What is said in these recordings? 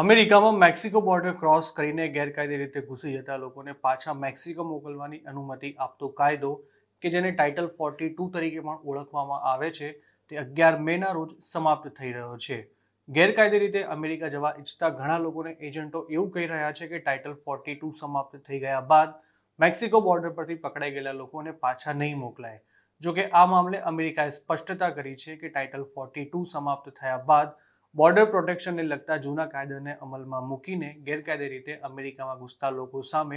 અમેરિકામાં Mexico border cross કરીને ગેરકાયદે રીતે ઘૂસી જતા લોકોને પાછા મેક્સિકો મોકલવાની અનુમતિ આપતો કાયદો કે જેને ટાઇટલ ફોર્ટી ટુ તરીકે પણ ઓળખવામાં આવે છે તે અગિયાર મેના રોજ સમાપ્ત થઈ રહ્યો છે ગેરકાયદે રીતે અમેરિકા જવા ઈચ્છતા ઘણા લોકોને એજન્ટો એવું કહી રહ્યા છે કે ટાઇટલ ફોર્ટી ટુ સમાપ્ત થઈ ગયા બાદ મેક્સિકો બોર્ડર પરથી પકડાઈ ગયેલા લોકોને પાછા નહીં મોકલાય જોકે આ મામલે અમેરિકાએ સ્પષ્ટતા કરી છે કે ટાઇટલ ફોર્ટી ટુ સમાપ્ત થયા બાદ બોર્ડર પ્રોટેક્શનને લગતા જૂના કાયદાને અમલમાં મૂકીને ગેરકાયદે રીતે અમેરિકામાં ઘૂસતા લોકો સામે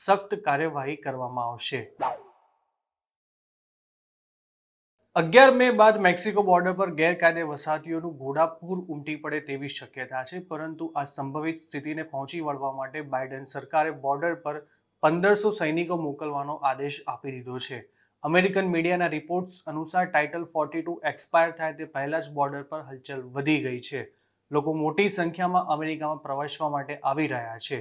સખ્ત કાર્યવાહી કરવામાં આવશે અગિયાર મે બાદ મેક્સિકો બોર્ડર પર ગેરકાયદે વસાહતીઓનું પૂર ઉમટી પડે તેવી શક્યતા છે પરંતુ આ સંભવિત સ્થિતિને પહોંચી વળવા માટે બાઇડન સરકારે બોર્ડર પર પંદરસો સૈનિકો મોકલવાનો આદેશ આપી દીધો છે અમેરિકન મીડિયાના રિપોર્ટ્સ અનુસાર ટાઇટલ ફોર્ટી ટુ એક્સપાયર થાય તે પહેલાં જ બોર્ડર પર હલચલ વધી ગઈ છે લોકો મોટી સંખ્યામાં અમેરિકામાં પ્રવેશવા માટે આવી રહ્યા છે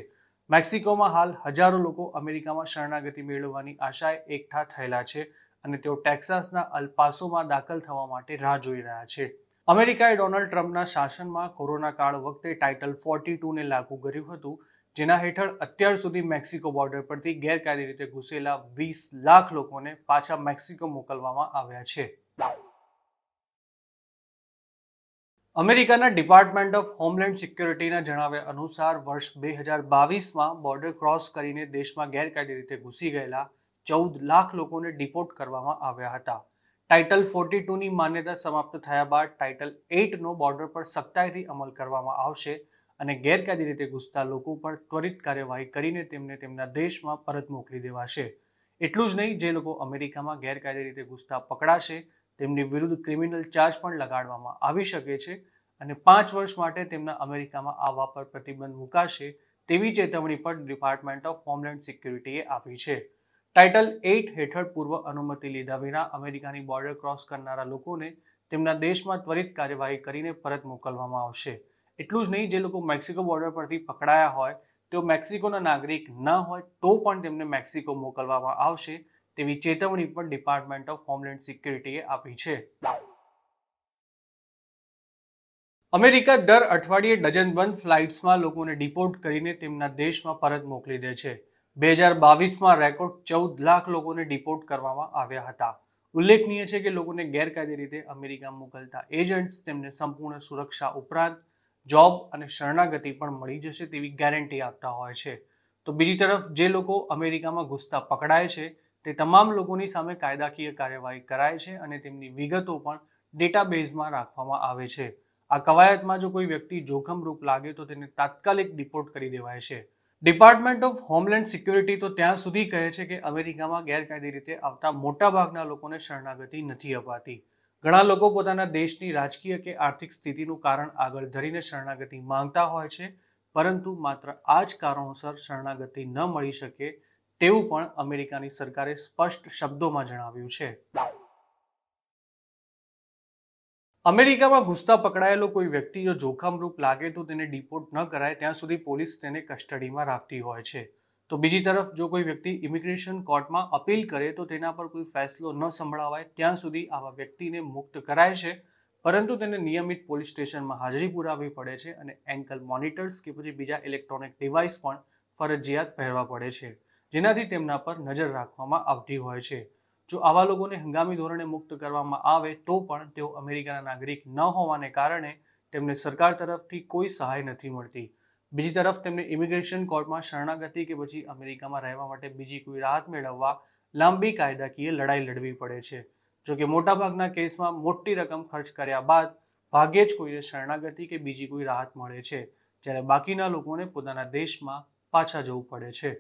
મેક્સિકોમાં હાલ હજારો લોકો અમેરિકામાં શરણાગતિ મેળવવાની આશાએ એકઠા થયેલા છે અને તેઓ ટેક્સાસના અલ્પાસોમાં દાખલ થવા માટે રાહ જોઈ રહ્યા છે અમેરિકાએ ડોનાલ્ડ ટ્રમ્પના શાસનમાં કોરોના કાળ વખતે ટાઇટલ ફોર્ટી ટુને લાગુ કર્યું હતું જેના હેઠળ અત્યાર સુધી મેક્સિકો બોર્ડર પરથી ગેરકાયદે રીતે ઘૂસેલા વીસ લાખ લોકોને પાછા મેક્સિકો મોકલવામાં આવ્યા છે અમેરિકાના ડિપાર્ટમેન્ટ ઓફ હોમલેન્ડ સિક્યોરિટીના જણાવ્યા અનુસાર વર્ષ બે હજાર બાવીસમાં બોર્ડર ક્રોસ કરીને દેશમાં ગેરકાયદે રીતે ઘૂસી ગયેલા ચૌદ લાખ લોકોને ડિપોર્ટ કરવામાં આવ્યા હતા ટાઇટલ ફોર્ટી ટુની માન્યતા સમાપ્ત થયા બાદ ટાઇટલ એઇટનો બોર્ડર પર સખ્તાઈથી અમલ કરવામાં આવશે અને ગેરકાયદે રીતે ઘૂસતા લોકો પણ ત્વરિત કાર્યવાહી કરીને તેમને તેમના દેશમાં પરત મોકલી દેવાશે એટલું જ નહીં જે લોકો અમેરિકામાં ગેરકાયદે રીતે ઘૂસતા પકડાશે તેમની વિરુદ્ધ ક્રિમિનલ ચાર્જ પણ લગાડવામાં આવી શકે છે અને પાંચ વર્ષ માટે તેમના અમેરિકામાં આવવા પર પ્રતિબંધ મુકાશે તેવી ચેતવણી પણ ડિપાર્ટમેન્ટ ઓફ હોમલેન્ડ સિક્યુરિટીએ આપી છે ટાઇટલ એઇટ હેઠળ પૂર્વ અનુમતિ લીધા વિના અમેરિકાની બોર્ડર ક્રોસ કરનારા લોકોને તેમના દેશમાં ત્વરિત કાર્યવાહી કરીને પરત મોકલવામાં આવશે એટલું જ નહીં જે લોકો મેક્સિકો બોર્ડર પરથી પકડાયા હોય તેઓ મેક્સિકોના નાગરિક ન હોય તો પણ તેમને મેક્સિકો મોકલવામાં આવશે તેવી ચેતવણી પણ ડિપાર્ટમેન્ટ ઓફ હોમલેન્ડ સિક્યુરિટીએ આપી છે અમેરિકા દર અઠવાડિયે ડઝનબંધ ફ્લાઇટ્સમાં લોકોને ડિપોર્ટ કરીને તેમના દેશમાં પરત મોકલી દે છે બે હજાર બાવીસમાં રેકોર્ડ ચૌદ લાખ લોકોને ડિપોર્ટ કરવામાં આવ્યા હતા ઉલ્લેખનીય છે કે લોકોને ગેરકાયદે રીતે અમેરિકા મોકલતા એજન્ટ્સ તેમને સંપૂર્ણ સુરક્ષા ઉપરાંત જોબ અને શરણાગતિ પણ મળી જશે તેવી ગેરંટી આપતા હોય છે તો બીજી તરફ જે લોકો અમેરિકામાં ઘૂસતા પકડાય છે તે તમામ લોકોની સામે કાયદાકીય કાર્યવાહી કરાય છે અને તેમની વિગતો પણ ડેટાબેઝમાં રાખવામાં આવે છે આ કવાયતમાં જો કોઈ વ્યક્તિ જોખમરૂપ લાગે તો તેને તાત્કાલિક ડિપોર્ટ કરી દેવાય છે ડિપાર્ટમેન્ટ ઓફ હોમલેન્ડ સિક્યોરિટી તો ત્યાં સુધી કહે છે કે અમેરિકામાં ગેરકાયદે રીતે આવતા મોટાભાગના લોકોને શરણાગતિ નથી અપાતી ઘણા લોકો પોતાના દેશની રાજકીય કે આર્થિક સ્થિતિનું કારણ આગળ ધરીને શરણાગતિ માંગતા હોય છે પરંતુ માત્ર આ જ કારણોસર શરણાગતિ ન મળી શકે તેવું પણ અમેરિકાની સરકારે સ્પષ્ટ શબ્દોમાં જણાવ્યું છે અમેરિકામાં ઘૂસતા પકડાયેલો કોઈ વ્યક્તિ જો જોખમરૂપ લાગે તો તેને ડિપોર્ટ ન કરાય ત્યાં સુધી પોલીસ તેને કસ્ટડીમાં રાખતી હોય છે તો બીજી તરફ જો કોઈ વ્યક્તિ ઇમિગ્રેશન કોર્ટમાં અપીલ કરે તો તેના પર કોઈ ફેસલો ન સંભળાવાય ત્યાં સુધી આવા વ્યક્તિને મુક્ત કરાય છે પરંતુ તેને નિયમિત પોલીસ સ્ટેશનમાં હાજરી પુરાવવી પડે છે અને એન્કલ મોનિટર્સ કે પછી બીજા ઇલેક્ટ્રોનિક ડિવાઇસ પણ ફરજિયાત પહેરવા પડે છે જેનાથી તેમના પર નજર રાખવામાં આવતી હોય છે જો આવા લોકોને હંગામી ધોરણે મુક્ત કરવામાં આવે તો પણ તેઓ અમેરિકાના નાગરિક ન હોવાને કારણે તેમને સરકાર તરફથી કોઈ સહાય નથી મળતી બીજી તરફ તેમને ઇમિગ્રેશન કોર્ટમાં શરણાગતિ કે પછી અમેરિકામાં રહેવા માટે બીજી કોઈ રાહત મેળવવા લાંબી કાયદાકીય લડાઈ લડવી પડે છે જોકે મોટાભાગના કેસમાં મોટી રકમ ખર્ચ કર્યા બાદ ભાગ્યે જ કોઈને શરણાગતિ કે બીજી કોઈ રાહત મળે છે જ્યારે બાકીના લોકોને પોતાના દેશમાં પાછા જવું પડે છે